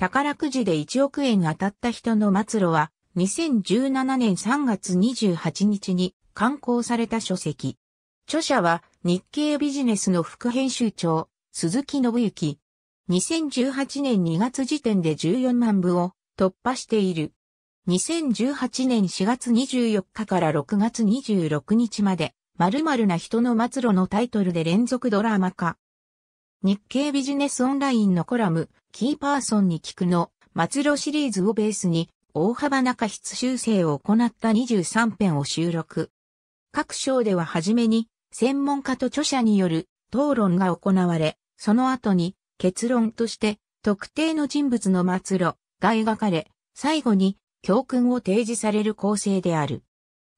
宝くじで1億円当たった人の末路は、2017年3月28日に刊行された書籍。著者は日経ビジネスの副編集長、鈴木信之。2018年2月時点で14万部を突破している。2018年4月24日から6月26日まで、〇〇な人の末路のタイトルで連続ドラマ化。日経ビジネスオンラインのコラム、キーパーソンに聞くの、末路シリーズをベースに、大幅な過失修正を行った23編を収録。各章では初めに、専門家と著者による討論が行われ、その後に結論として特定の人物の末路が描かれ、最後に教訓を提示される構成である。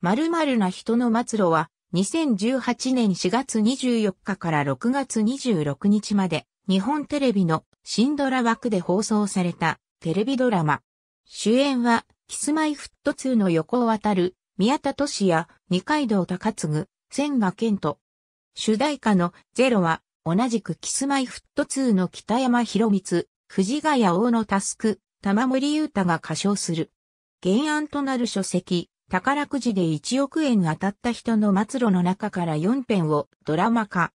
〇〇な人の末路は2018年4月24日から6月26日まで日本テレビのシンドラ枠で放送されたテレビドラマ。主演はキスマイフット2の横を渡る宮田俊也、二階堂高次、千賀健人。主題歌のゼロは同じくキスマイフット2の北山博光、藤ヶ谷大野タスク、玉森裕太が歌唱する。原案となる書籍、宝くじで1億円当たった人の末路の中から4編をドラマ化。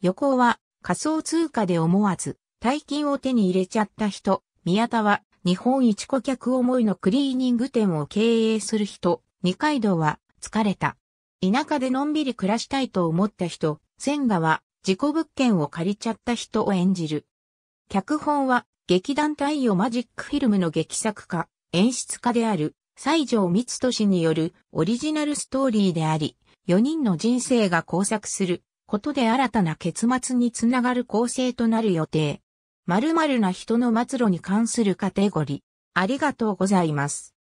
予行は仮想通貨で思わず大金を手に入れちゃった人、宮田は日本一顧客思いのクリーニング店を経営する人、二階堂は疲れた。田舎でのんびり暮らしたいと思った人、千賀は自己物件を借りちゃった人を演じる。脚本は劇団太陽マジックフィルムの劇作家、演出家である西条光俊によるオリジナルストーリーであり、4人の人生が交錯することで新たな結末につながる構成となる予定。〇〇な人の末路に関するカテゴリー。ありがとうございます。